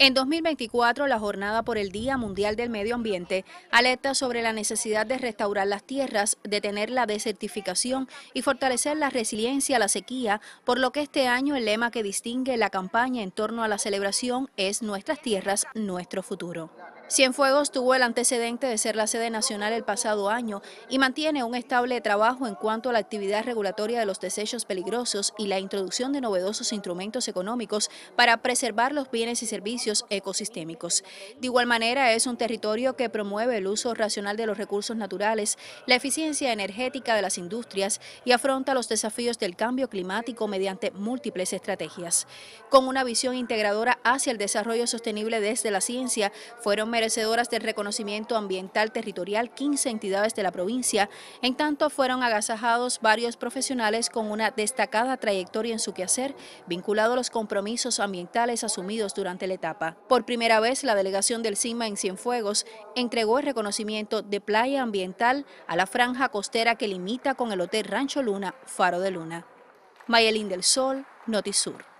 En 2024, la jornada por el Día Mundial del Medio Ambiente alerta sobre la necesidad de restaurar las tierras, detener la desertificación y fortalecer la resiliencia a la sequía, por lo que este año el lema que distingue la campaña en torno a la celebración es Nuestras tierras, nuestro futuro. Cienfuegos tuvo el antecedente de ser la sede nacional el pasado año y mantiene un estable trabajo en cuanto a la actividad regulatoria de los desechos peligrosos y la introducción de novedosos instrumentos económicos para preservar los bienes y servicios ecosistémicos. De igual manera, es un territorio que promueve el uso racional de los recursos naturales, la eficiencia energética de las industrias y afronta los desafíos del cambio climático mediante múltiples estrategias. Con una visión integradora hacia el desarrollo sostenible desde la ciencia, fueron merecedoras del reconocimiento ambiental territorial 15 entidades de la provincia. En tanto, fueron agasajados varios profesionales con una destacada trayectoria en su quehacer, vinculado a los compromisos ambientales asumidos durante la etapa. Por primera vez, la delegación del CIMA en Cienfuegos entregó el reconocimiento de playa ambiental a la franja costera que limita con el Hotel Rancho Luna, Faro de Luna. Mayelín del Sol, Notisur.